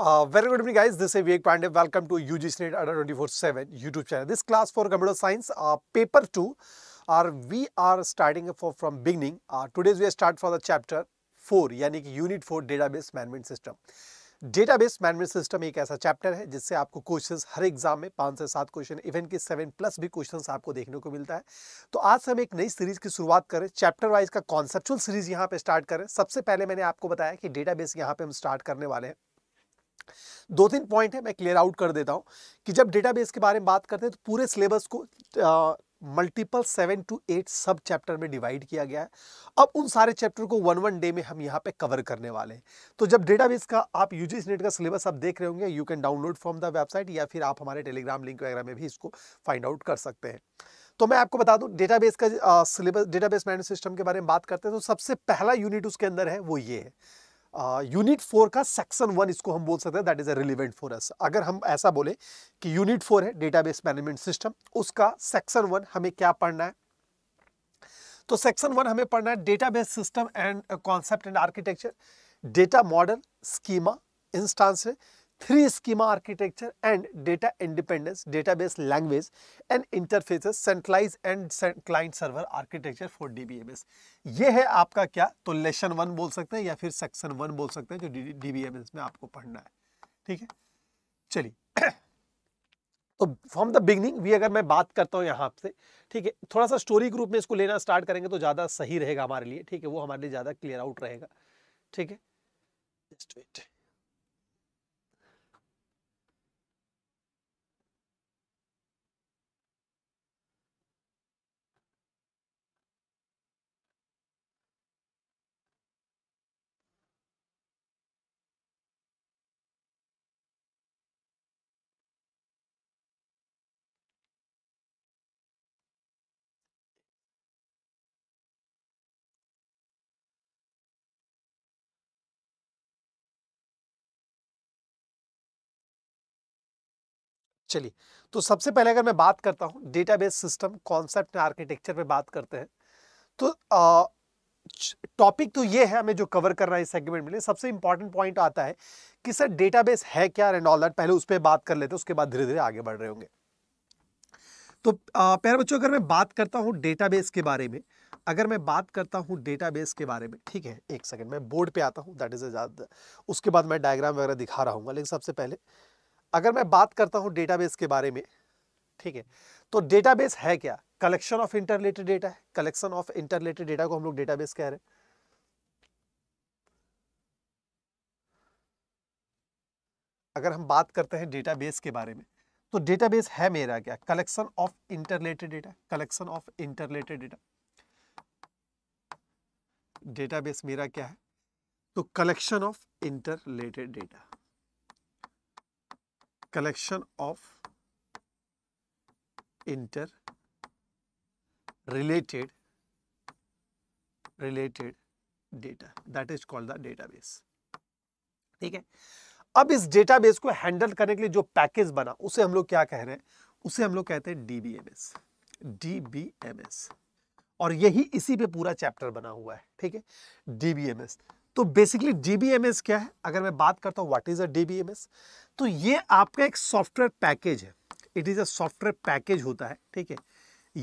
Very good morning guys this Vivek Pandey welcome to UGC NET Adda 24/7 YouTube channel this class for computer science paper two are we are starting from beginning today we start for the chapter four यानी कि unit 4 database management system database management system एक ऐसा chapter है जिससे आपको question हर exam में पाँच से सात क्वेश्चन इवन के सेवन प्लस भी क्वेश्चन आपको देखने को मिलता है तो आज से हम एक नई सीरीज की शुरुआत करें चैप्टर वाइज का कॉन्सेप्चुअल सीरीज यहाँ पे स्टार्ट करें सबसे पहले मैंने आपको बताया कि डेटाबेस यहाँ पे हम स्टार्ट करने वाले हैं दो तीन पॉइंट है मैं क्लियर आउट कर देता हूँ कि जब डेटाबेस के बारे में बात करते हैं तो पूरे सिलेबस को multiple seven to eight sub chapter में डिवाइड किया गया है अब उन सारे चैप्टर को वन वन डे में हम यहाँ पे कवर करने वाले हैं तो जब डेटाबेस का आप यू जी नेट का सिलेबस आप देख रहे होंगे you can download from the website या फिर आप हमारे टेलीग्राम लिंक वगैरह में भी इसको फाइंड आउट कर सकते हैं तो मैं आपको बता दूँ डेटाबेस का सिलेबस डेटाबेस मैनेज सिस्टम के बारे में बात करते हैं तो सबसे पहला यूनिट उसके अंदर है वो ये है यूनिट फोर का सेक्शन वन इसको हम बोल सकते हैं that is a relevant for us अगर हम ऐसा बोले कि यूनिट फोर है डेटाबेस मैनेजमेंट सिस्टम उसका सेक्शन वन हमें क्या पढ़ना है तो सेक्शन वन हमें पढ़ना है database system and concept and architecture data model schema instance three three schema architecture and data independence, database language and interfaces, centralized and client server architecture for DBMS. ये है आपका क्या तो लेसन वन बोल सकते हैं या फिर सेक्शन वन बोल सकते हैं जो DBMS में आपको पढ़ना है ठीक है चलिए तो फ्रॉम द बिगनिंग भी अगर मैं बात करता हूँ यहाँ से ठीक है थोड़ा सा स्टोरी ग्रुप में इसको लेना स्टार्ट करेंगे तो ज़्यादा सही रहेगा हमारे लिए ठीक है वो हमारे लिए ज़्यादा क्लियर आउट रहेगा ठीक है जस्ट वेट चलिए तो सबसे पहले अगर मैं बात करता हूँ डेटाबेस सिस्टम कॉन्सेप्ट आर्किटेक्चर पे बात करते हैं तो टॉपिक तो ये है हमें जो कवर करना है इस सेगमेंट में सबसे इंपॉर्टेंट पॉइंट आता है कि सर डेटाबेस है क्या एंड ऑल दैट पहले उस पर बात कर लेते हैं उसके बाद धीरे धीरे आगे बढ़ रहे होंगे तो प्यारे बच्चों अगर मैं बात करता हूँ डेटाबेस के बारे में अगर मैं बात करता हूँ डेटाबेस के बारे में ठीक है एक सेकंड मैं बोर्ड पे आता हूँ दैट इज़ अ उसके बाद मैं डायग्राम वगैरह दिखा रहा हूँ लेकिन सबसे पहले अगर मैं बात करता हूं डेटाबेस के बारे में ठीक है तो डेटाबेस है क्या कलेक्शन ऑफ इंटरलेटेड डेटा है कलेक्शन ऑफ इंटरलेटेड डेटा को हम लोग डेटाबेस कह रहे हैं अगर हम बात करते हैं डेटाबेस के बारे में तो डेटाबेस है मेरा क्या collection of interrelated data collection of interrelated data database मेरा क्या है तो collection of interrelated data collection of interrelated related data that is called the database ठीक है अब इस डेटाबेस को हैंडल करने के लिए जो पैकेज बना उसे हम लोग क्या कह रहे हैं उसे हम लोग कहते हैं डीबीएमएस डीबीएमएस और यही इसी पे पूरा चैप्टर बना हुआ है ठीक है डीबीएमएस तो बेसिकली डीबीएमएस क्या है अगर मैं बात करता हूँ व्हाट इज़ अ डीबीएमएस तो ये आपका एक सॉफ्टवेयर पैकेज है it is a software package होता है ठीक है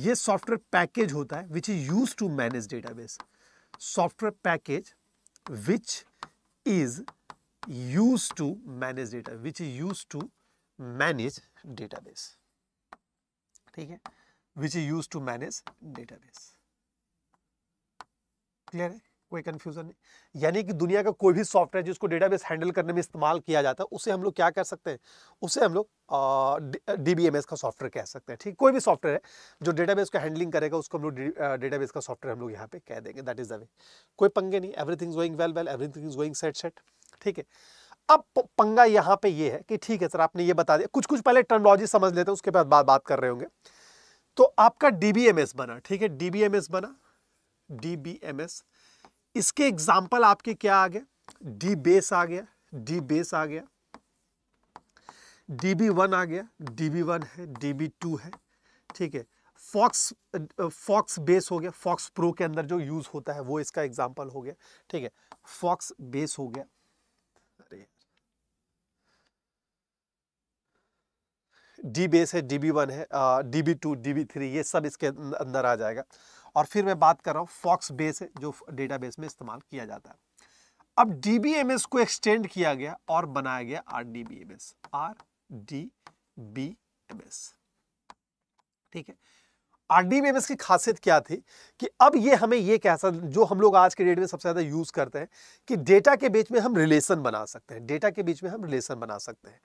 ये सॉफ्टवेयर पैकेज होता है which is use to manage database software package which is use to manage data which is use to manage database ठीक है which is use to manage database clear है कोई कन्फ्यूज़न नहीं यानी कि दुनिया का कोई भी सॉफ्टवेयर जिसको डेटाबेस हैंडल करने में इस्तेमाल किया जाता है उसे हम लोग क्या कर सकते हैं उसे हम लोग डी बी का सॉफ्टवेयर कह सकते हैं ठीक कोई भी सॉफ्टवेयर है जो डेटाबेस का हैंडलिंग करेगा उसको हम लोग डेटाबेस का सॉफ्टवेयर हम लोग यहाँ पे कह देंगे दैट इज़ द वे कोई पंगे नहीं everything is going well well everything is going set set ठीक है अब पंगा यहाँ पे ये है कि ठीक है सर आपने ये बता दिया कुछ कुछ पहले टर्नोलॉजी समझ लेते हैं उसके बाद बात बात कर रहे होंगे तो आपका डी बना ठीक है डी बना डी इसके एग्जाम्पल आपके क्या आ गया डी बेस आ गया डी बेस आ गया डी बी वन आ गया डी बी वन है डी बी टू है ठीक है फॉक्स फॉक्स बेस हो गया फॉक्स प्रो के अंदर जो यूज़ होता है वो इसका एग्जाम्पल हो गया ठीक है फॉक्स बेस हो गया अरे डी बेस है डी बी वन है D B two D B three ये सब इसके अं-, अंदर आ जाएगा और फिर मैं बात कर रहा हूँ फॉक्स बेस जो डेटा में इस्तेमाल किया जाता है अब डी को एक्सटेंड किया गया और बनाया गया R D B M S R D B M S ठीक है R D B M S की खासियत क्या थी कि अब ये हमें ये कह सकते जो हम लोग आज के डेट में सबसे ज़्यादा यूज़ करते हैं कि डेटा के बीच में हम रिलेशन बना सकते हैं डेटा के बीच में हम रिलेशन बना सकते हैं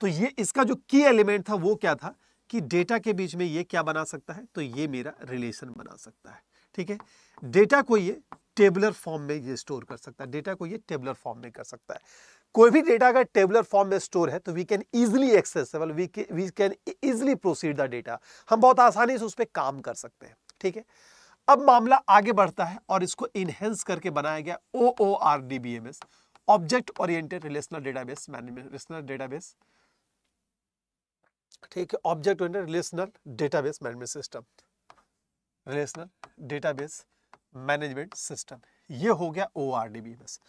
तो ये इसका जो की एलिमेंट था वो क्या था कि डेटा के बीच में ये क्या बना सकता है तो ये मेरा रिलेशन बना सकता है ठीक है डेटा को ये टेबलर फॉर्म में ये स्टोर कर सकता है डेटा को ये टेबलर फॉर्म में कर सकता है कोई भी डेटा अगर टेबलर फॉर्म में स्टोर है तो we can easily accessible we we can easily proceed the data हम बहुत आसानी से उस पर काम कर सकते हैं ठीक है अब मामला आगे बढ़ता है और इसको इनहेंस करके बनाया गया O O R D B M S object oriented relational database management relational database ठीक है object oriented relational database management system relational database management system ये हो गया O R D B S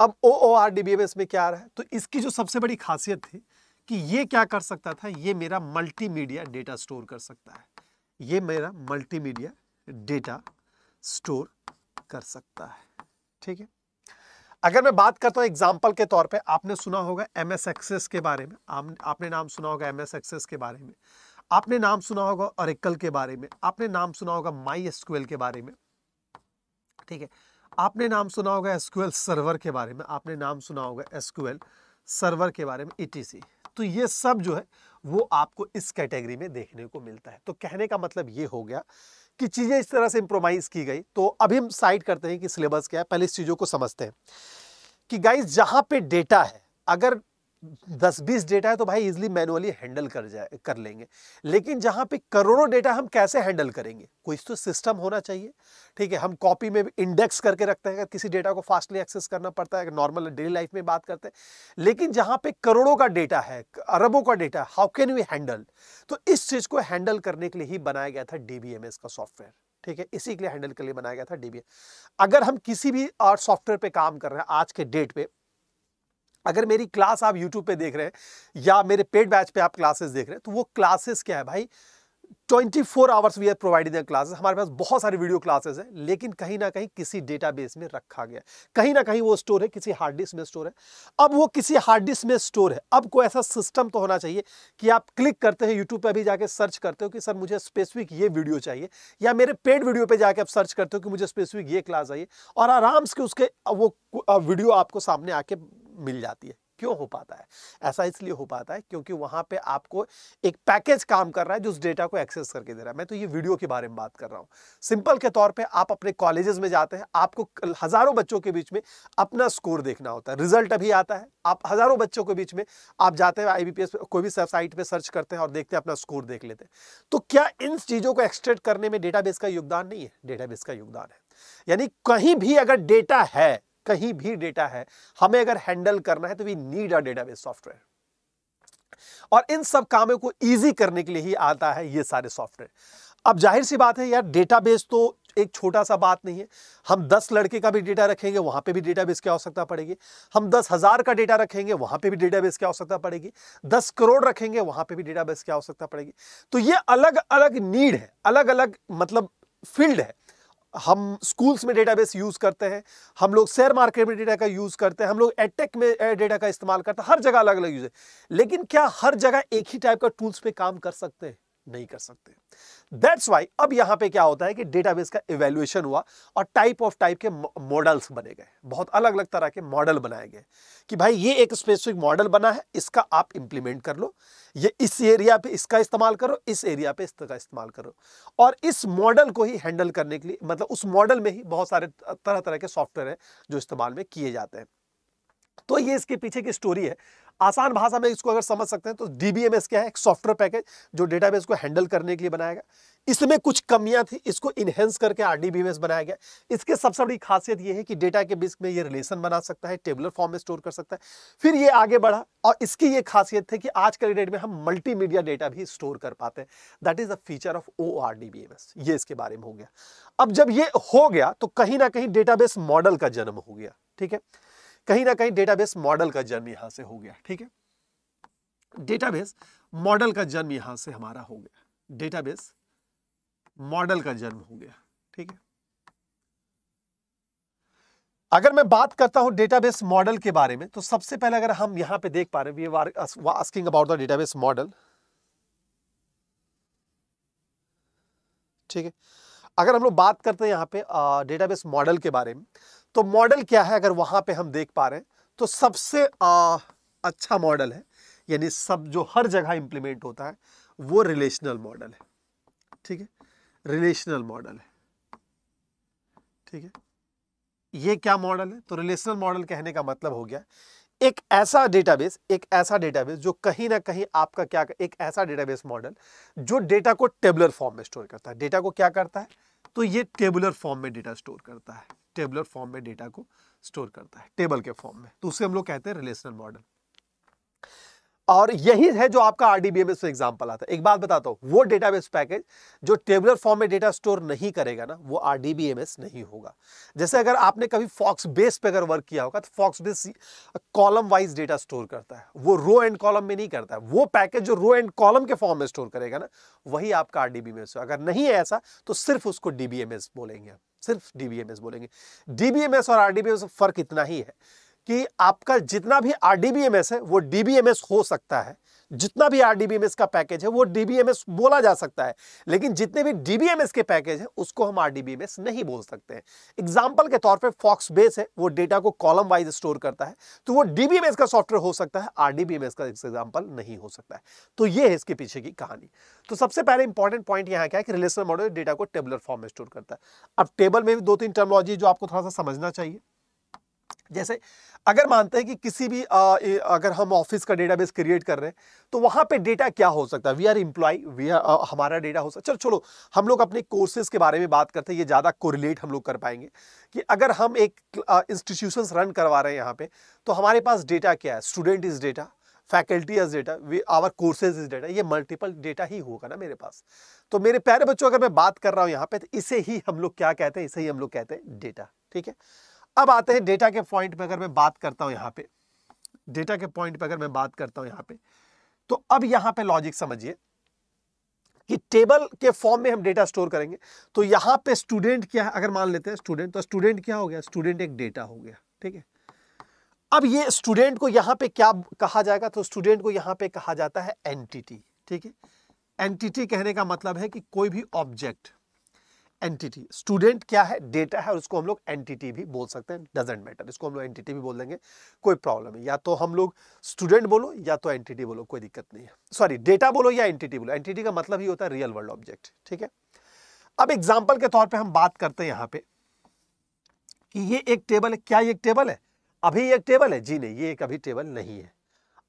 अब O O R D B S में क्या आ रहा है तो इसकी जो सबसे बड़ी खासियत थी कि ये क्या कर सकता था ये मेरा मल्टीमीडिया डेटा स्टोर कर सकता है ये मेरा मल्टीमीडिया डेटा स्टोर कर सकता है ठीक है अगर मैं बात करता हूँ एग्जाम्पल के तौर पर आपने सुना होगा एम एस एक्सेस के बारे में आप, आपने नाम सुना होगा एम एस एक्सेस के बारे में आपने नाम सुना होगा औरिकल के बारे में आपने नाम सुना होगा माई एसक्यूएल के बारे में ठीक है आपने नाम सुना होगा एसक्यूएल सर्वर के बारे में आपने नाम सुना होगा एसक्यूएल सर्वर के बारे में ई तो ये सब जो है वो आपको इस कैटेगरी में देखने को मिलता है तो कहने का मतलब ये हो गया कि चीज़ें इस तरह से इम्प्रोमाइज़ की गई तो अभी हम साइड करते हैं कि सिलेबस क्या है पहले इस चीज़ों को समझते हैं कि गाइज जहाँ पे डेटा है अगर दस बीस डेटा है तो भाई इजिली मैनुअली हैंडल कर जाए कर लेंगे लेकिन जहाँ पे करोड़ों डेटा हम कैसे हैंडल करेंगे कोई तो सिस्टम होना चाहिए ठीक है हम कॉपी में इंडेक्स करके रखते हैं अगर किसी डेटा को फास्टली एक्सेस करना पड़ता है नॉर्मल डेली लाइफ में बात करते हैं लेकिन जहाँ पे करोड़ों का डेटा है अरबों का data how can we handle तो इस चीज़ को हैंडल करने के लिए ही बनाया गया था डी का सॉफ्टवेयर ठीक है इसी के लिए हैंडल के लिए बनाया गया था डीबीए अगर हम किसी भी और सॉफ्टवेयर पे काम कर रहे हैं आज के डेट पे अगर मेरी क्लास आप यूट्यूब पे देख रहे हैं या मेरे पेड बैच पे आप क्लासेस देख रहे हैं तो वो क्लासेस क्या है भाई 24 four hours we are providing the classes हमारे पास बहुत सारे वीडियो क्लासेस हैं लेकिन कहीं ना कहीं किसी डेटाबेस में रखा गया कहीं ना कहीं वो स्टोर है किसी हार्ड डिस्क में स्टोर है अब वो किसी हार्ड डिस्क में स्टोर है अब कोई ऐसा सिस्टम तो होना चाहिए कि आप क्लिक करते हैं यूट्यूब पर अभी जाके सर्च करते हो कि सर मुझे स्पेसिफिक ये वीडियो चाहिए या मेरे पेड वीडियो पर पे जाके आप सर्च करते हो कि मुझे स्पेसिफिक ये क्लास चाहिए और आराम से उसके वो वीडियो आपको सामने आके मिल जाती है क्यों हो पाता है ऐसा इसलिए हो पाता है क्योंकि वहां पे आपको एक पैकेज काम कर रहा है जो उस डेटा को एक्सेस करके दे रहा है मैं तो ये वीडियो के बारे में बात कर रहा हूं सिंपल के तौर पे आप अपने कॉलेजेस में जाते हैं आपको हज़ारों बच्चों के बीच में अपना स्कोर देखना होता है रिजल्ट अभी आता है आप हज़ारों बच्चों के बीच में आप जाते हैं आईबीपीएस कोई भी साइट पर सर्च करते हैं और देखते हैं अपना स्कोर देख लेते हैं तो क्या इन चीज़ों को एक्सट्रेट करने में डेटाबेस का योगदान नहीं है डेटाबेस का योगदान है यानी कहीं भी अगर डेटा है कहीं भी डेटा है हमें अगर हैंडल करना है तो we need a database software और इन सब कामों को इजी करने के लिए ही आता है ये सारे सॉफ्टवेयर अब जाहिर सी बात है यार डेटाबेस तो एक छोटा सा बात नहीं है हम दस लड़के का भी डेटा रखेंगे वहां पे भी डेटाबेस की आवश्यकता पड़ेगी हम दस हजार का डेटा रखेंगे वहां पे भी डेटाबेस की आवश्यकता पड़ेगी दस करोड़ रखेंगे वहां पे भी डेटाबेस की आवश्यकता पड़ेगी तो ये अलग अलग नीड है अलग अलग मतलब फील्ड है हम स्कूल्स में डेटाबेस यूज़ करते हैं हम लोग शेयर मार्केट में डेटा का यूज़ करते हैं हम लोग एटेक में डेटा का इस्तेमाल करते हैं हर जगह अलग अलग यूज़ है लेकिन क्या हर जगह एक ही टाइप का टूल्स पे काम कर सकते हैं नहीं कर सकते दैट्स वाई अब यहां पे क्या होता है कि डेटाबेस का इवेल्युएशन हुआ और टाइप ऑफ टाइप के मॉडल्स बने गए बहुत अलग अलग तरह के मॉडल बनाए गए कि भाई ये एक स्पेसिफिक मॉडल बना है इसका आप इंप्लीमेंट कर लो ये इस एरिया पे इसका इस्तेमाल करो इस एरिया पे इसका इस्तेमाल करो और इस मॉडल को ही हैंडल करने के लिए मतलब उस मॉडल में ही बहुत सारे तरह तरह के सॉफ्टवेयर है जो इस्तेमाल में किए जाते हैं तो ये इसके पीछे की स्टोरी है आसान भाषा में इसको अगर समझ सकते हैं तो डीबीएमएस क्या है एक सॉफ्टवेयर पैकेज जो डेटाबेस को हैंडल करने के लिए बनाया गया इसमें कुछ कमियां थी इसको इनहेंस करके आरडीबीएमएस बनाया गया इसके सबसे बड़ी खासियत यह है कि डेटा के बीच में ये रिलेशन बना सकता है टेबलर फॉर्म में स्टोर कर सकता है फिर ये आगे बढ़ा और इसकी ये खासियत थी कि आज के डेट में हम मल्टीमीडिया डेटा भी स्टोर कर पाते हैं that is a feature of O R ये इसके बारे में हो गया अब जब ये हो गया तो कहीं ना कहीं डेटाबेस मॉडल का जन्म हो गया ठीक है कहीं ना कहीं डेटाबेस मॉडल का जन्म यहां से हो गया ठीक है डेटाबेस मॉडल का जन्म यहां से हमारा हो गया डेटाबेस मॉडल का जन्म हो गया ठीक है अगर मैं बात करता हूं डेटाबेस मॉडल के बारे में तो सबसे पहले अगर हम यहां पे देख पा रहे हैं asking about the database model ठीक है अगर हम लोग बात करते हैं यहां पे डेटाबेस मॉडल के बारे में तो मॉडल क्या है अगर वहां पे हम देख पा रहे हैं तो सबसे आ, अच्छा मॉडल है यानी सब जो हर जगह इंप्लीमेंट होता है वो रिलेशनल मॉडल है ठीक है रिलेशनल मॉडल है ठीक है ये क्या मॉडल है तो रिलेशनल मॉडल कहने का मतलब हो गया एक ऐसा डेटाबेस एक ऐसा डेटाबेस जो कहीं ना कहीं आपका क्या एक ऐसा डेटाबेस मॉडल जो डेटा को टेबुलर फॉर्म में स्टोर करता है डेटा को क्या करता है तो ये टेबुलर फॉर्म में डेटा स्टोर करता है टेबलर फॉर्म में डेटा को स्टोर करता है टेबल के फॉर्म में तो उसे हम लोग कहते हैं रिलेशनल मॉडल और यही है जो आपका आरडीबीएमएस में एग्जाम्पल आता है एक बात बताता हूं वो डेटाबेस पैकेज जो टेबलर फॉर्म में डेटा स्टोर नहीं करेगा ना वो आरडीबीएमएस नहीं होगा जैसे अगर आपने कभी फॉक्स बेस पे अगर वर्क किया होगा तो FoxBase column wise data store करता है वो रो एंड कॉलम में नहीं करता है वो पैकेज जो रो एंड कॉलम के फॉर्म में स्टोर करेगा ना वही आपका आरडीबीएमएस अगर नहीं है ऐसा तो सिर्फ उसको डीबीएमएस बोलेंगे आप सिर्फ डीबीएमएस बोलेंगे डीबीएमएस और आरडीबीएमएस फर्क इतना ही है कि आपका जितना भी R D B M S है वो डी हो सकता है जितना भी R D B M S का पैकेज है वो डी बी एम एस बोला जा सकता है लेकिन जितने भी डी के पैकेज है उसको हम R D B M S नहीं बोल सकते हैं एग्जाम्पल के तौर पे फॉक्स बेस है वो डेटा को कॉलम वाइज स्टोर करता है तो वो डी का सॉफ्टवेयर हो सकता है आर का एग्जाम्पल नहीं हो सकता है तो ये है इसके पीछे की कहानी तो सबसे पहले इंपॉर्टेंट पॉइंट यहाँ क्या है कि रिलेशनल मॉडल डेटा को टेबलर फॉर्म में स्टोर करता है अब टेबल में भी दो तीन टर्मोलॉजी जो आपको थोड़ा सा समझना चाहिए जैसे अगर मानते हैं कि किसी भी आ, ए, अगर हम ऑफिस का डेटाबेस क्रिएट कर रहे हैं तो वहाँ पे डेटा क्या हो सकता है we are employ we are हमारा डेटा हो सकता है चलो छोड़ो हम लोग अपने कोर्सेज के बारे में बात करते हैं ये ज़्यादा कोरिलेट हम लोग कर पाएंगे कि अगर हम एक इंस्टीट्यूशन रन करवा रहे हैं यहाँ पर तो हमारे पास डेटा क्या है student is data faculty is data our courses is data ये मल्टीपल डेटा ही होगा ना मेरे पास तो मेरे प्यारे बच्चों अगर मैं बात कर रहा हूँ यहाँ पे तो इसे ही हम लोग क्या कहते हैं इसे ही हम लोग कहते हैं डेटा ठीक है अब आते हैं डेटा के पॉइंट पे अगर मैं बात करता हूं यहां पे डेटा के पॉइंट पे अगर मैं बात करता हूं यहां पे तो अब यहां पे लॉजिक समझिए कि टेबल के फॉर्म में हम डेटा स्टोर करेंगे तो यहां पे स्टूडेंट क्या है अगर मान लेते हैं स्टूडेंट तो स्टूडेंट क्या हो गया स्टूडेंट एक डेटा हो गया ठीक है अब ये स्टूडेंट को यहाँ पे क्या कहा जाएगा तो स्टूडेंट को यहां पे कहा जाता है एंटिटी ठीक है एंटिटी कहने का मतलब है कि कोई भी ऑब्जेक्ट एंटिटी स्टूडेंट क्या है डेटा है और इसको हम लोग एंटिटी भी बोल सकते हैं डजेंट मैटर इसको हम लोग एंटिटी भी बोल देंगे कोई प्रॉब्लम है या तो हम लोग स्टूडेंट बोलो या तो एंटिटी बोलो कोई दिक्कत नहीं है सॉरी डेटा बोलो या एंटिटी बोलो एंटिटी का मतलब ही होता है रियल वर्ल्ड ऑब्जेक्ट ठीक है अब एग्जाम्पल के तौर पर हम बात करते हैं यहाँ पे कि ये एक टेबल है क्या ये एक टेबल है अभी एक टेबल है जी नहीं ये एक अभी टेबल नहीं है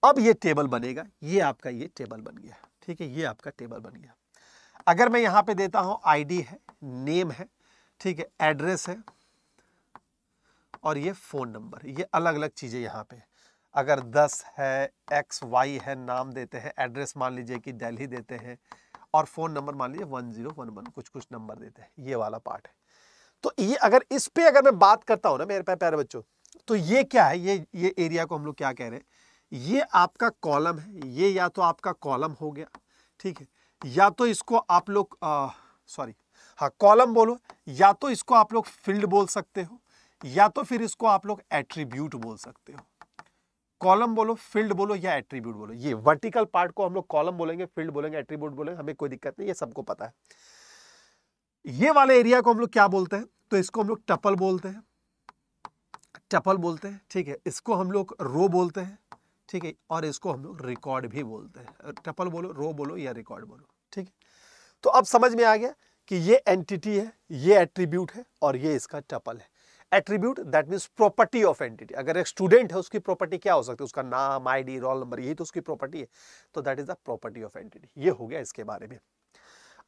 अब ये टेबल बनेगा ये आपका ये टेबल बन गया ठीक है ये आपका टेबल बन गया अगर मैं यहाँ पे देता हूँ आईडी है नेम है ठीक है एड्रेस है और ये फ़ोन नंबर ये अलग अलग चीज़ें यहाँ पे अगर दस है एक्स वाई है नाम देते हैं एड्रेस मान लीजिए कि दिल्ली देते हैं और फ़ोन नंबर मान लीजिए वन जीरो वन वन कुछ कुछ नंबर देते हैं ये वाला पार्ट है तो ये अगर इस पे अगर मैं बात करता हूँ ना मेरे प्यारे प्यारे बच्चों तो ये क्या है ये ये एरिया को हम लोग क्या कह रहे हैं ये आपका कॉलम है ये या तो आपका कॉलम हो गया ठीक है या तो इसको आप लोग सॉरी हाँ कॉलम बोलो या तो इसको आप लोग फील्ड बोल सकते हो या तो फिर इसको आप लोग एट्रीब्यूट बोल सकते हो कॉलम बोलो फील्ड बोलो या एट्रीब्यूट बोलो ये वर्टिकल पार्ट को हम लोग कॉलम बोलेंगे फील्ड बोलेंगे एट्रीब्यूट बोलेंगे हमें कोई दिक्कत नहीं ये सबको पता है ये वाले एरिया को हम लोग क्या बोलते हैं तो इसको हम लोग टपल बोलते हैं टपल बोलते हैं ठीक है इसको हम लोग रो बोलते हैं ठीक है और इसको हम लोग रिकॉर्ड भी बोलते हैं टपल बोलो रो बोलो या रिकॉर्ड बोलो ठीक है तो अब समझ में आ गया कि ये एंटिटी है ये एट्रीब्यूट है और ये इसका टपल है attribute that means property of entity अगर एक स्टूडेंट है उसकी प्रॉपर्टी क्या हो सकती है उसका नाम आईडी रोल नंबर यही तो उसकी प्रॉपर्टी है तो that is the property of entity ये हो गया इसके बारे में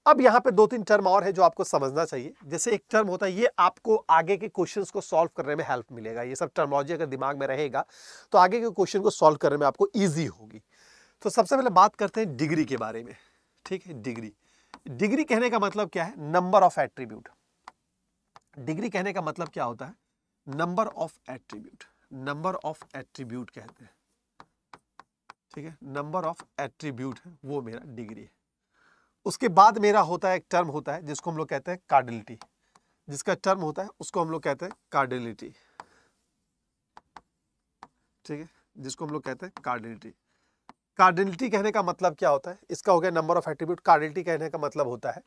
अब यहाँ पे दो तीन टर्म और है जो आपको समझना चाहिए जैसे एक टर्म होता है ये आपको आगे के क्वेश्चंस को सॉल्व करने में हेल्प मिलेगा ये सब टर्मोलॉजी अगर दिमाग में रहेगा तो आगे के क्वेश्चन को सॉल्व करने में आपको ईजी होगी तो सबसे पहले बात करते हैं डिग्री के बारे में ठीक है डिग्री डिग्री कहने का मतलब क्या है नंबर ऑफ एट्रीब्यूट डिग्री कहने का मतलब क्या होता है number of attribute number of attribute कहते हैं ठीक है नंबर ऑफ एट्रीब्यूट है वो मेरा डिग्री है उसके बाद मेरा होता है एक टर्म होता है जिसको हम लोग कहते हैं कार्डिलिटी जिसका टर्म होता है उसको हम लोग कहते हैं कार्डिलिटी ठीक है जिसको हम लोग कहते हैं कार्डिलिटी कार्डिनलिटी कहने का मतलब क्या होता है इसका हो गया नंबर ऑफ एट्रीब्यूट कार्डिलिटी कहने का मतलब होता है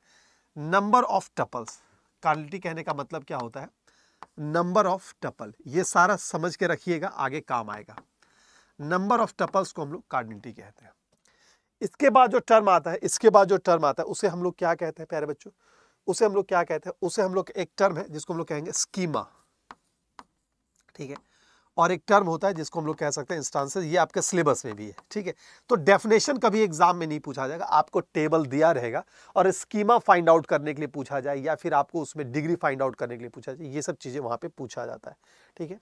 नंबर ऑफ टपल्स कार्डिलिटी कहने का मतलब क्या होता है नंबर ऑफ टपल ये सारा समझ के रखिएगा आगे काम आएगा नंबर ऑफ टपल्स को हम लोग कार्डिलिटी कहते हैं इसके बाद जो टर्म आता है इसके बाद जो टर्म आता है उसे हम लोग क्या कहते हैं प्यारे बच्चों उसे हम लोग क्या कहते हैं उसे हम लोग एक टर्म है जिसको हम लोग कहेंगे स्कीमा ठीक है और एक टर्म होता है जिसको हम लोग कह सकते हैं इंस्टांसेस ये आपके सिलेबस में भी है ठीक है तो डेफिनेशन कभी एग्जाम में नहीं पूछा जाएगा आपको टेबल दिया रहेगा और स्कीमा फाइंड आउट करने के लिए पूछा जाए या फिर आपको उसमें डिग्री फाइंड आउट करने के लिए पूछा जाए ये सब चीज़ें वहाँ पर पूछा जाता है ठीक है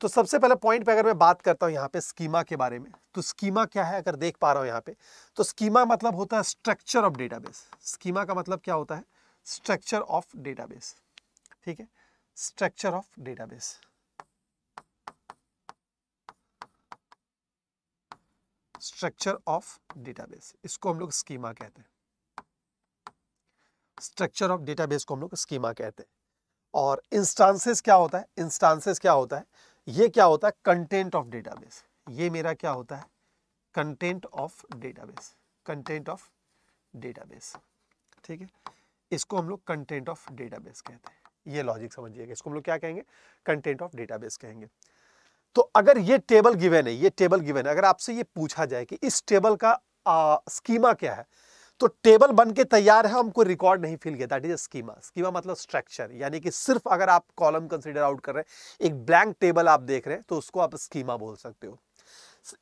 तो सबसे पहले पॉइंट पे अगर मैं बात करता हूँ यहाँ पे स्कीमा के बारे में तो स्कीमा क्या है अगर देख पा रहा हूँ यहाँ पे तो स्कीमा मतलब होता है स्ट्रक्चर ऑफ डेटाबेस स्कीमा का मतलब क्या होता है स्ट्रक्चर ऑफ डेटाबेस ठीक है structure of database structure of database इसको हम लोग स्कीमा कहते हैं स्ट्रक्चर ऑफ डेटाबेस को हम लोग स्कीमा कहते हैं और इंस्टांसेस क्या होता है इंस्टांसेस क्या होता है ये क्या होता है कंटेंट ऑफ डेटाबेस ये मेरा क्या होता है content of database content of database ठीक है इसको हम लोग कंटेंट ऑफ डेटाबेस कहते हैं ये लॉजिक समझिएगा इसको हम लोग क्या कहेंगे कंटेंट ऑफ डेटाबेस कहेंगे तो अगर ये टेबल गिवेन है ये टेबल गिवेन है अगर आपसे ये पूछा जाए कि इस टेबल का आ, स्कीमा क्या है तो टेबल बन के तैयार है हमको रिकॉर्ड नहीं फील किया दैट इज स्कीमा स्कीमा मतलब स्ट्रक्चर यानी कि सिर्फ अगर आप कॉलम कंसिडर आउट कर रहे हैं एक ब्लैंक टेबल आप देख रहे हैं तो उसको आप स्कीमा बोल सकते हो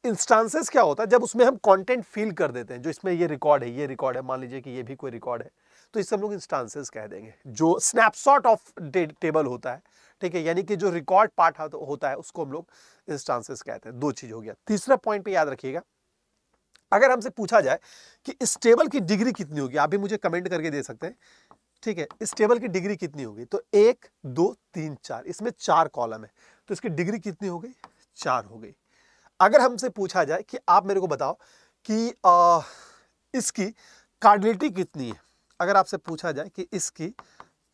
इंस्टांसेस क्या होता है जब उसमें हम कंटेंट फील कर देते हैं जो इसमें ये रिकॉर्ड है ये रिकॉर्ड है मान लीजिए कि ये भी कोई रिकॉर्ड है तो इसे हम लोग इंस्टांसेस कह देंगे जो स्नैपशॉट ऑफ टेबल होता है ठीक है यानी कि जो रिकॉर्ड पार्ट होता है उसको हम लोग इंस्टांसिस कहते हैं दो चीज हो गया तीसरा पॉइंट पे याद रखिएगा अगर हमसे पूछा जाए कि इस टेबल की डिग्री कितनी होगी आप भी मुझे कमेंट करके दे सकते हैं ठीक है इस टेबल की डिग्री कितनी होगी तो एक दो तीन चार इसमें चार कॉलम है तो इसकी डिग्री कितनी हो गई चार हो गई अगर हमसे पूछा जाए कि आप मेरे को बताओ कि आ, इसकी कार्डिलिटी कितनी है अगर आपसे पूछा जाए कि इसकी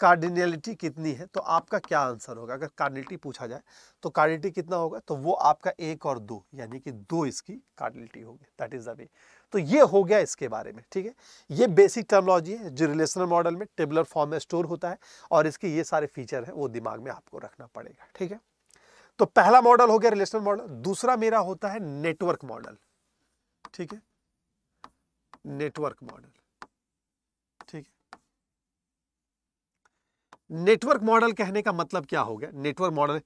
कार्डिनलिटी कितनी है तो आपका क्या आंसर होगा अगर कार्डिनलिटी पूछा जाए तो कार्डिनलिटी कितना होगा तो वो आपका एक और दो यानी कि दो इसकी कार्डिनलिटी होगी दैट इज द तो ये हो गया इसके बारे में ठीक है ये बेसिक टर्मोलॉजी है जो रिलेशनल मॉडल में टेबलर फॉर्म में स्टोर होता है और इसके ये सारे फीचर हैं वो दिमाग में आपको रखना पड़ेगा ठीक है तो पहला मॉडल हो गया रिलेशनल मॉडल दूसरा मेरा होता है नेटवर्क मॉडल ठीक है नेटवर्क मॉडल ठीक है नेटवर्क मॉडल कहने का मतलब क्या हो गया नेटवर्क मॉडल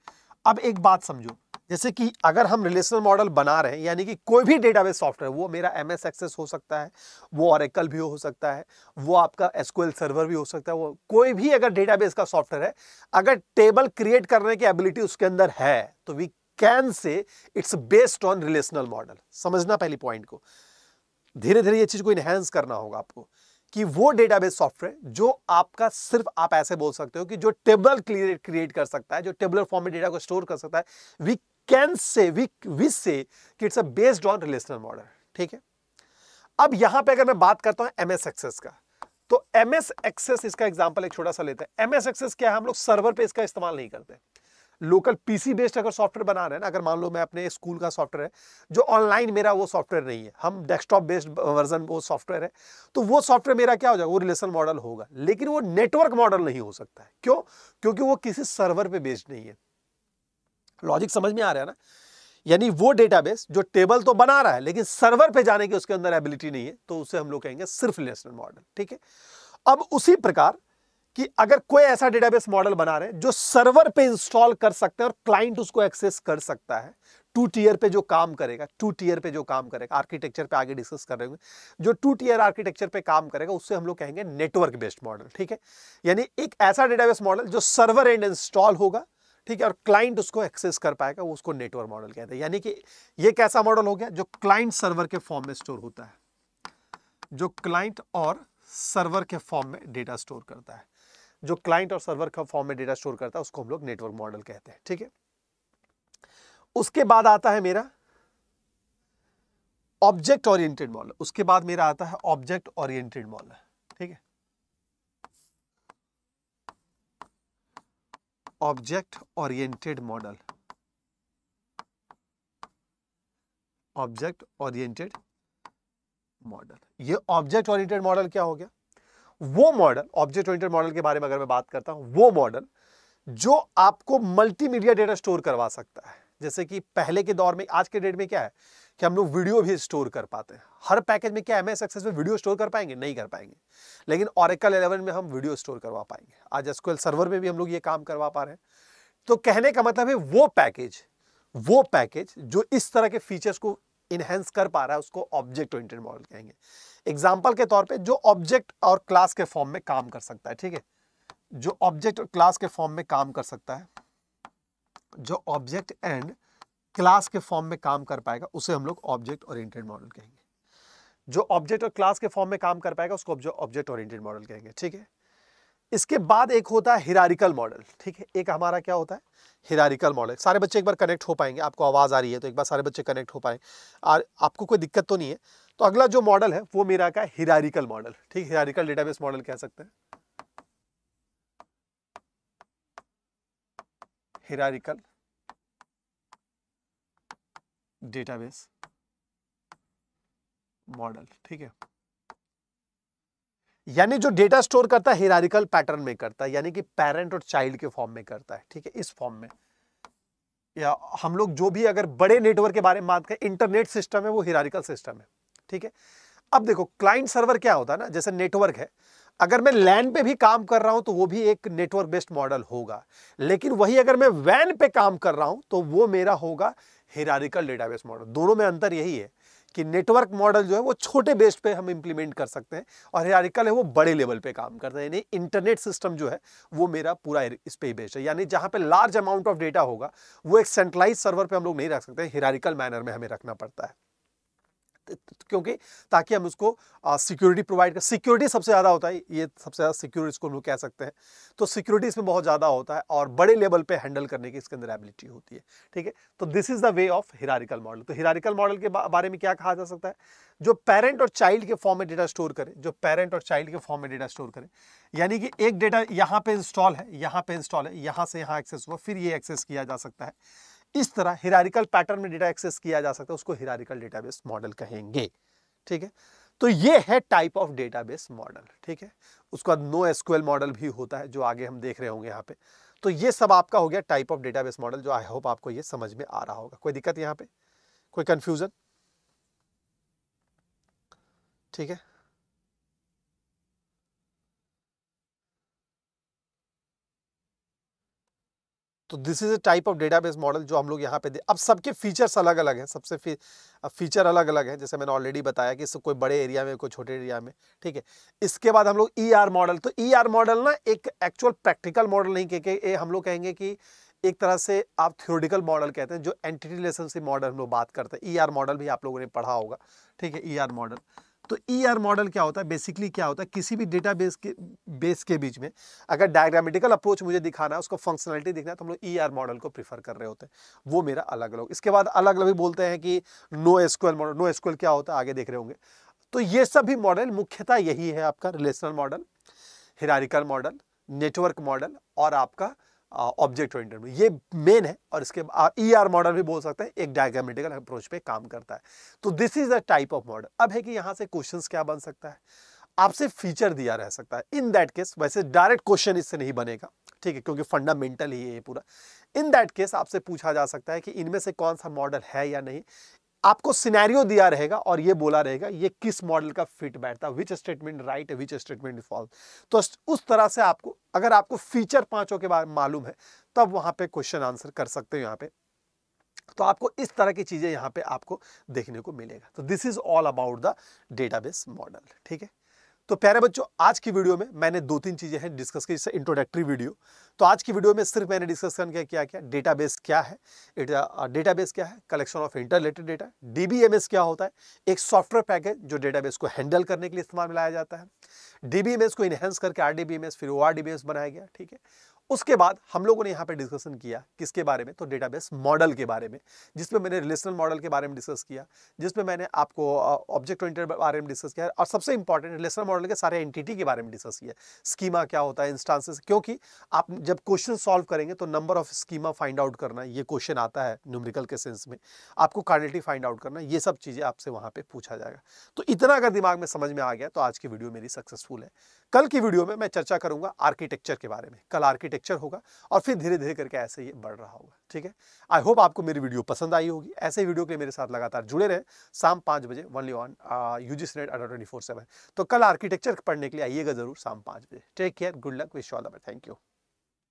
अब एक बात समझो जैसे कि अगर हम रिलेशनल मॉडल बना रहे हैं यानी कि कोई भी डेटाबेस सॉफ्टवेयर वो मेरा एम एस एक्सेस हो सकता है वो ऑरेकल भी हो सकता है वो आपका एसक्ल सर्वर भी हो सकता है वो कोई भी अगर डेटाबेस का सॉफ्टवेयर है अगर टेबल क्रिएट करने की एबिलिटी उसके अंदर है तो we can say it's based on relational model समझना पहली पॉइंट को धीरे धीरे ये चीज़ को इनहेंस करना होगा आपको कि वो डेटाबेस सॉफ्टवेयर जो आपका सिर्फ आप ऐसे बोल सकते हो कि जो टेबल क्रिएट क्रिएट कर सकता है जो टेबलर फॉर्म में डेटा को स्टोर कर सकता है we can say we we say कि it's a based on relational model ठीक है अब यहां पे अगर मैं बात करता हूं एमएस एक्सेस का तो एमएस एक्सेस इसका एग्जाम्पल एक छोटा सा लेते हैं एमएस एक्सेस क्या है हम लोग सर्वर पे इसका इस्तेमाल नहीं करते लोकल पीसी बेस्ड अगर सॉफ्टवेयर बना रहे हैं ना अगर मान लो मैं अपने स्कूल का सॉफ्टवेयर है जो ऑनलाइन मेरा वो सॉफ्टवेयर नहीं है हम डेस्कटॉप बेस्ड वर्जन वो सॉफ्टवेयर है तो वो सॉफ्टवेयर मेरा क्या हो जाएगा वो रिलेशन मॉडल होगा लेकिन वो नेटवर्क मॉडल नहीं हो सकता है क्यों क्योंकि वो किसी सर्वर पर बेस्ड नहीं है लॉजिक समझ में आ रहा है ना यानी वो डेटाबेस जो टेबल तो बना रहा है लेकिन सर्वर पे जाने की उसके अंदर एबिलिटी नहीं है तो उसे हम लोग कहेंगे सिर्फ रिलेशनल मॉडल ठीक है अब उसी प्रकार कि अगर कोई ऐसा डेटाबेस मॉडल बना रहे जो सर्वर पे इंस्टॉल कर सकते हैं और क्लाइंट उसको एक्सेस कर सकता है टू टीयर पे जो काम करेगा टू टीयर पे जो काम करेगा आर्किटेक्चर पे आगे डिस्कस कर रहे होंगे जो टू टीयर आर्किटेक्चर पे काम करेगा उससे हम लोग कहेंगे नेटवर्क बेस्ड मॉडल ठीक है यानी एक ऐसा डेटाबेस मॉडल जो सर्वर एंड इंस्टॉल होगा ठीक है और क्लाइंट उसको एक्सेस कर पाएगा वो उसको नेटवर्क मॉडल कहते हैं यानी कि ये कैसा मॉडल हो गया जो क्लाइंट सर्वर के फॉर्म में स्टोर होता है जो क्लाइंट और सर्वर के फॉर्म में डेटा स्टोर करता है जो क्लाइंट और सर्वर का फॉर्म में डेटा स्टोर करता है उसको हम लोग नेटवर्क मॉडल कहते हैं ठीक है उसके बाद आता है मेरा ऑब्जेक्ट ओरिएंटेड मॉडल उसके बाद मेरा आता है ऑब्जेक्ट ओरिएंटेड मॉडल ठीक है object oriented model object oriented model ये ऑब्जेक्ट ओरिएंटेड मॉडल क्या हो गया वो मॉडल ऑब्जेक्ट ओरिएंटेड मॉडल के बारे में अगर मैं बात करता हूँ वो मॉडल जो आपको मल्टीमीडिया डेटा स्टोर करवा सकता है जैसे कि पहले के दौर में आज के डेट में क्या है कि हम लोग वीडियो भी स्टोर कर पाते हैं हर पैकेज में क्या है एस एक्सेस में वीडियो स्टोर कर पाएंगे नहीं कर पाएंगे लेकिन ऑरेकल 11 में हम वीडियो स्टोर करवा पाएंगे आज एसक्यूएल सर्वर में भी हम लोग ये काम करवा पा रहे हैं तो कहने का मतलब है वो पैकेज वो पैकेज जो इस तरह के फीचर्स को इन्हेंस कर पा रहा है उसको ऑब्जेक्ट ओरिएंटेड मॉडल कहेंगे एग्जाम्पल के तौर पर जो ऑब्जेक्ट और क्लास के फॉर्म में काम कर सकता है ठीक है जो ऑब्जेक्ट और क्लास के फॉर्म में काम कर सकता है जो ऑब्जेक्ट एंड क्लास के फॉर्म में काम कर पाएगा उसे हम लोग ऑब्जेक्ट ओरिएंटेड मॉडल कहेंगे जो ऑब्जेक्ट और क्लास के फॉर्म में काम कर पाएगा उसको ऑब्जेक्ट ओरिएंटेड मॉडल कहेंगे ठीक है इसके बाद एक होता है हिरारिकल मॉडल ठीक है एक हमारा क्या होता है हिरारिकल मॉडल सारे बच्चे एक बार कनेक्ट हो पाएंगे आपको आवाज़ आ रही है तो एक बार सारे बच्चे कनेक्ट हो पाए आपको कोई दिक्कत तो नहीं है तो अगला जो मॉडल है वो मेरा का हिरारिकल मॉडल ठीक हिरारिकल डेटाबेस मॉडल कह सकते हैं हिरारिकल डेटाबेस मॉडल ठीक है यानी जो डेटा स्टोर करता है हिरारिकल पैटर्न में करता है यानी कि पेरेंट और चाइल्ड के फॉर्म में करता है ठीक है इस फॉर्म में या हम लोग जो भी अगर बड़े नेटवर्क के बारे में बात करें इंटरनेट सिस्टम है वो हिरारिकल सिस्टम है ठीक है अब देखो क्लाइंट सर्वर क्या होता है ना जैसे नेटवर्क है अगर मैं लैन पे भी काम कर रहा हूं तो वो भी एक नेटवर्क बेस्ड मॉडल होगा लेकिन वही अगर मैं वैन पे काम कर रहा हूं तो वो मेरा होगा हिरारिकल डेटाबेस मॉडल दोनों में अंतर यही है कि नेटवर्क मॉडल जो है वो छोटे बेस्ट पे हम इंप्लीमेंट कर सकते हैं और हिरारिकल है वो बड़े लेवल पे काम करते हैं यानी इंटरनेट सिस्टम जो है वो मेरा पूरा इस पर ही बेस्ड है यानी जहाँ पे लार्ज अमाउंट ऑफ डेटा होगा वो एक सेंट्रलाइज सर्वर पे हम लोग नहीं रख सकते हिरारिकल मैनर में हमें रखना पड़ता है क्योंकि ताकि हम उसको सिक्योरिटी प्रोवाइड कर सिक्योरिटी सबसे ज़्यादा होता है ये सबसे ज़्यादा सिक्योरिटी इसको हम लोग कह सकते हैं तो सिक्योरिटी इसमें बहुत ज़्यादा होता है और बड़े लेवल पे हैंडल करने की इसके अंदर एबिलिटी होती है ठीक है तो this is the way of hierarchical model तो हिरारिकल मॉडल के बारे में क्या कहा जा सकता है जो पेरेंट और चाइल्ड के फॉर्म में डेटा स्टोर करें जो पेरेंट और चाइल्ड के फॉर्म में डेटा स्टोर करें यानी कि एक डेटा यहाँ पे इंस्टॉल है यहाँ पे इंस्टॉल है यहाँ से यहाँ एक्सेस हुआ फिर ये एक्सेस किया जा सकता है इस तरह हिरारिकल पैटर्न में डेटा एक्सेस किया जा सकता है उसको हिरारिकल डेटाबेस मॉडल कहेंगे ठीक है तो ये है टाइप ऑफ डेटाबेस मॉडल ठीक है उसका नो एसक्यूएल मॉडल भी होता है जो आगे हम देख रहे होंगे यहाँ पे तो ये सब आपका हो गया टाइप ऑफ डेटाबेस मॉडल जो आई होप आपको ये समझ में आ रहा होगा कोई दिक्कत यहाँ पे कोई कंफ्यूजन ठीक है तो this is a type of database model जो हम लोग यहाँ पे दे अब सबके फीचर्स अलग अलग हैं सबसे फी, फीचर अलग अलग हैं जैसे मैंने ऑलरेडी बताया कि कोई बड़े एरिया में कोई छोटे एरिया में ठीक है इसके बाद हम लोग ई ER मॉडल तो ई ER मॉडल ना एक एक्चुअल प्रैक्टिकल मॉडल नहीं कह हम लोग कहेंगे कि एक तरह से आप थ्योरेटिकल मॉडल कहते हैं जो एंटी रिलेशनशिप मॉडल हम लोग बात करते हैं ई ER मॉडल भी आप लोगों ने पढ़ा होगा ठीक है ई e मॉडल तो ई ER मॉडल क्या होता है बेसिकली क्या होता है किसी भी डेटा बेस के बेस के बीच में अगर डायग्रामेटिकल अप्रोच मुझे दिखाना है उसको फंक्शनलिटी दिखना है तो हम लोग ई ER मॉडल को प्रीफर कर रहे होते हैं वो मेरा अलग अलग इसके बाद अलग अलग भी बोलते हैं कि no SQL model no SQL क्या होता है आगे देख रहे होंगे तो ये सभी मॉडल मुख्यतः यही है आपका relational model hierarchical model network model और आपका ऑब्जेक्ट ओरिएंटेड में ये मेन है और इसके ई आर मॉडल भी बोल सकते हैं एक डायग्रामेटिकल अप्रोच पे काम करता है तो this is the type of model अब है कि यहाँ से क्वेश्चंस क्या बन सकता है आपसे फीचर दिया रह सकता है इन दैट केस वैसे डायरेक्ट क्वेश्चन इससे नहीं बनेगा ठीक है क्योंकि फंडामेंटल ही है ये पूरा इन दैट केस आपसे पूछा जा सकता है कि इनमें से कौन सा मॉडल है या नहीं आपको सिनेरियो दिया रहेगा और ये बोला रहेगा ये किस मॉडल का फिट बैठता which statement right which statement false तो उस तरह से आपको अगर आपको फीचर पांचों के बारे में मालूम है तब वहां पे क्वेश्चन आंसर कर सकते हो यहाँ पे तो आपको इस तरह की चीजें यहाँ पे आपको देखने को मिलेगा तो this is all about the database model ठीक है तो प्यारे बच्चों आज की वीडियो में मैंने दो तीन चीज़ें हैं डिस्कस की जैसे इंट्रोडक्टरी वीडियो तो आज की वीडियो में सिर्फ मैंने डिस्कस करने क्या क्या क्या डेटाबेस क्या है डेटाबेस uh, क्या है collection of inter related data DBMS क्या होता है एक सॉफ्टवेयर पैकेज जो डेटाबेस को हैंडल करने के लिए इस्तेमाल में लाया जाता है डीबीएमएस को इनहेंस करके आरडीबीएमएस फिर ओ बनाया गया ठीक है उसके बाद हम लोगों ने यहाँ पे डिस्कशन किया किसके बारे में तो डेटाबेस मॉडल के बारे में जिसमें मैंने रिलेशनल मॉडल के बारे में डिस्कस किया जिसमें मैंने आपको ऑब्जेक्ट ओरिएंटेड के बारे में डिस्कस किया और सबसे इंपॉर्टेंट रिलेशनल मॉडल के सारे एंटिटी के बारे में डिस्कस किया स्कीमा क्या होता है इंस्टांसेस क्योंकि आप जब क्वेश्चन सॉल्व करेंगे तो number of schema find out करना ये क्वेश्चन आता है न्यूमरिकल के सेंस में आपको कार्डिटी फाइंड आउट करना ये सब चीज़ें आपसे वहाँ पर पूछा जाएगा तो इतना अगर दिमाग में समझ में आ गया तो आज की वीडियो मेरी सक्सेसफुल है कल की वीडियो में मैं चर्चा करूंगा आर्किटेक्चर के बारे में कल आर्किटेक्चर होगा और फिर धीरे धीरे करके ऐसे ही बढ़ रहा होगा ठीक है आई होप आपको मेरी वीडियो पसंद आई होगी ऐसे वीडियो के लिए मेरे साथ लगातार जुड़े रहे शाम पाँच बजे only on U G C NET twenty four seven तो कल आर्किटेक्चर पढ़ने के लिए आइएगा जरूर शाम पाँच बजे take care good luck wish all the thank you